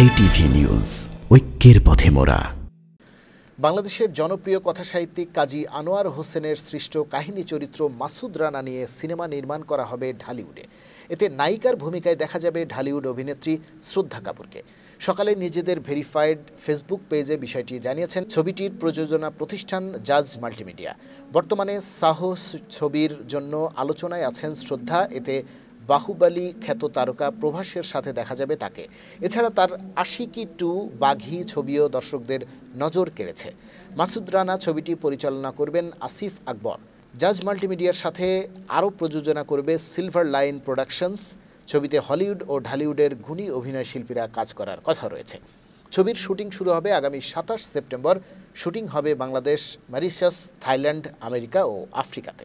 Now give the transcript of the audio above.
JTV news ঐক্যের পথে মোরা বাংলাদেশের জনপ্রিয় কথাসাহিত্যিক কাজী আনোয়ার হোসেনের সৃষ্ট কাহিনী চরিত্র মাসুদ রানা নিয়ে সিনেমা নির্মাণ করা হবে ঢালিউডে এতে নায়িকার ভূমিকায় দেখা যাবে ঢালিউড অভিনেত্রী শ্রদ্ধা কাপুরকে সকালে নিজেদের ভেরিফাইড ফেসবুক পেজে বিষয়টি জানিয়েছেন ছবিটির প্রযোজনা প্রতিষ্ঠান জাজ মাল্টিমিডিয়া বর্তমানে সাহস ছবির জন্য আলোচনায় আছেন শ্রদ্ধা এতে বাহুবালি খ্যাত তারকা প্রভাসের সাথে দেখা যাবে তাকে এছাড়া তার আশিকি টু বাঘি ছবিও দর্শকদের নজর কেড়েছে মাসুদ রানা ছবিটি পরিচালনা করবেন আসিফ আকবর জাজ মাল্টিমিডিয়ার সাথে আরও প্রযোজনা করবে সিলভার লাইন প্রোডাকশনস ছবিতে হলিউড ও ঢালিউডের গুণী অভিনয় শিল্পীরা কাজ করার কথা রয়েছে ছবির শুটিং শুরু হবে আগামী সাতাশ সেপ্টেম্বর শুটিং হবে বাংলাদেশ মারিশাস থাইল্যান্ড আমেরিকা ও আফ্রিকাতে